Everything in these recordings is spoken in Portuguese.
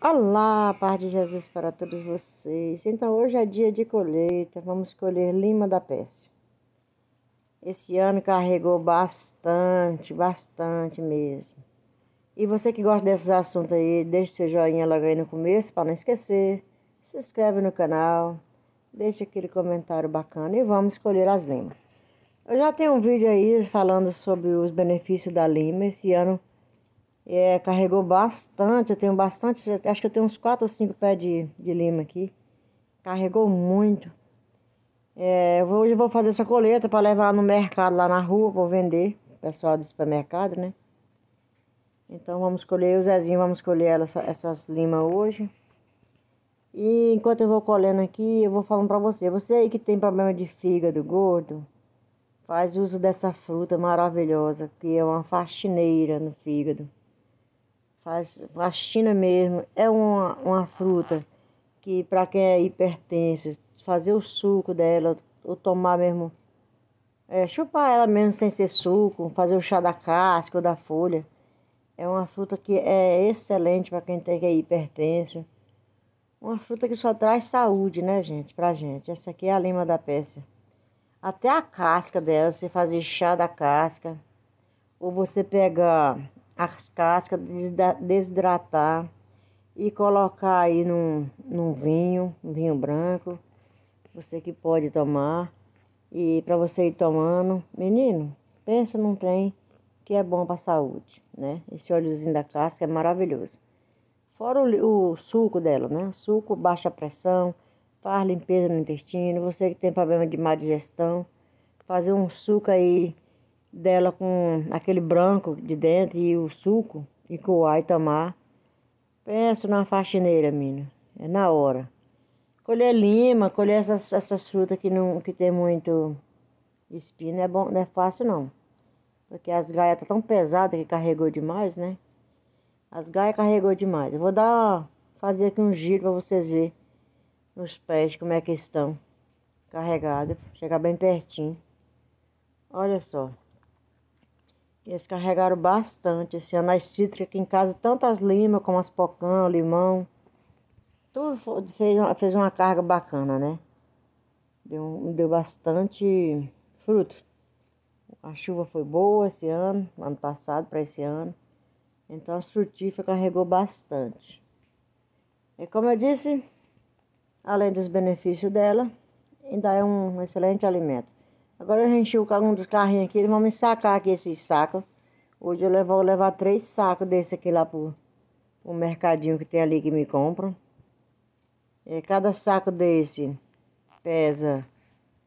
Olá, paz de Jesus para todos vocês. Então, hoje é dia de colheita, vamos colher lima da peste. Esse ano carregou bastante, bastante mesmo. E você que gosta desses assuntos aí, deixe seu joinha logo aí no começo para não esquecer. Se inscreve no canal, deixa aquele comentário bacana e vamos colher as limas. Eu já tenho um vídeo aí falando sobre os benefícios da lima. Esse ano é, carregou bastante, eu tenho bastante, acho que eu tenho uns 4 ou 5 pés de, de lima aqui. Carregou muito. É, hoje eu vou fazer essa coleta para levar no mercado, lá na rua, vou vender. O pessoal do supermercado, né? Então vamos colher, o Zezinho, vamos colher essa, essas limas hoje. E enquanto eu vou colhendo aqui, eu vou falando para você. Você aí que tem problema de fígado gordo, faz uso dessa fruta maravilhosa, que é uma faxineira no fígado faz faxina mesmo. É uma, uma fruta que, para quem é hipertenso, fazer o suco dela, ou tomar mesmo, é, chupar ela mesmo sem ser suco, fazer o chá da casca ou da folha. É uma fruta que é excelente para quem tem que é hipertenso. Uma fruta que só traz saúde, né, gente, pra gente. Essa aqui é a lima da peça. Até a casca dela, você fazer chá da casca, ou você pegar as cascas, desidratar e colocar aí num, num vinho, um vinho branco, você que pode tomar. E para você ir tomando, menino, pensa num trem que é bom para a saúde, né? Esse óleozinho da casca é maravilhoso. Fora o, o suco dela, né? suco baixa pressão, faz limpeza no intestino. Você que tem problema de má digestão, fazer um suco aí dela com aquele branco de dentro e o suco e coar e tomar. Penso na faxineira, menino. É na hora. Colher lima, colher essas, essas frutas que não que tem muito espinho é bom, não é fácil não. Porque as gaias estão tá tão pesadas que carregou demais, né? As gaias carregou demais. Eu vou dar fazer aqui um giro para vocês verem os pés como é que estão carregados, chegar bem pertinho. Olha só. Eles carregaram bastante esse assim, ano. As cítricas aqui em casa, tanto as limas como as pocã, limão. Tudo fez uma, fez uma carga bacana, né? Deu, deu bastante fruto. A chuva foi boa esse ano, ano passado para esse ano. Então a frutífera carregou bastante. E como eu disse, além dos benefícios dela, ainda é um excelente alimento. Agora eu enchi um dos carrinhos aqui, eles vão me sacar aqui esses sacos. Hoje eu vou levar três sacos desse aqui lá pro, pro mercadinho que tem ali que me compram. É, cada saco desse pesa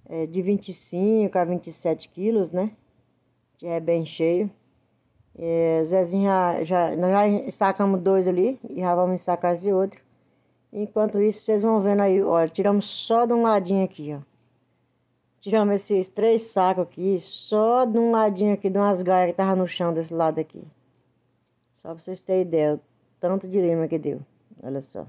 é, de 25 a 27 quilos, né? Que é bem cheio. É, Zezinho já, já, nós já sacamos dois ali e já vamos sacar esse outro. Enquanto isso, vocês vão vendo aí, olha, tiramos só de um ladinho aqui, ó. Tiramos esses três sacos aqui, só de um ladinho aqui, de umas gaias que tava no chão desse lado aqui. Só pra vocês terem ideia, o tanto de lima que deu. Olha só.